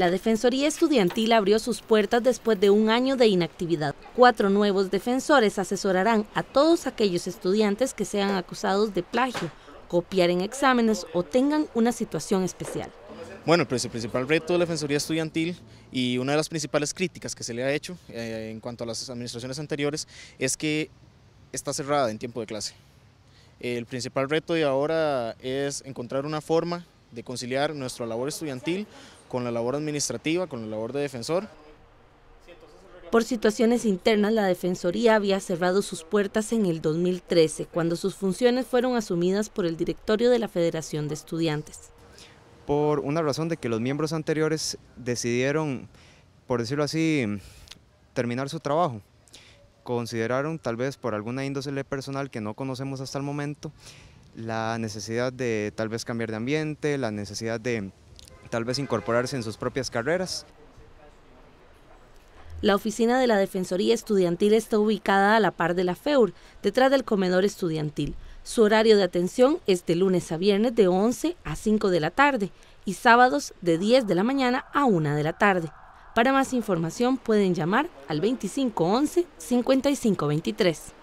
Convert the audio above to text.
La Defensoría Estudiantil abrió sus puertas después de un año de inactividad. Cuatro nuevos defensores asesorarán a todos aquellos estudiantes que sean acusados de plagio, copiar en exámenes o tengan una situación especial. Bueno, pues el principal reto de la Defensoría Estudiantil y una de las principales críticas que se le ha hecho eh, en cuanto a las administraciones anteriores es que está cerrada en tiempo de clase. El principal reto de ahora es encontrar una forma de conciliar nuestra labor estudiantil con la labor administrativa, con la labor de defensor. Por situaciones internas, la Defensoría había cerrado sus puertas en el 2013, cuando sus funciones fueron asumidas por el directorio de la Federación de Estudiantes. Por una razón de que los miembros anteriores decidieron, por decirlo así, terminar su trabajo. Consideraron, tal vez por alguna índole personal que no conocemos hasta el momento, la necesidad de tal vez cambiar de ambiente, la necesidad de tal vez incorporarse en sus propias carreras. La oficina de la Defensoría Estudiantil está ubicada a la par de la FEUR, detrás del comedor estudiantil. Su horario de atención es de lunes a viernes de 11 a 5 de la tarde y sábados de 10 de la mañana a 1 de la tarde. Para más información pueden llamar al 2511-5523.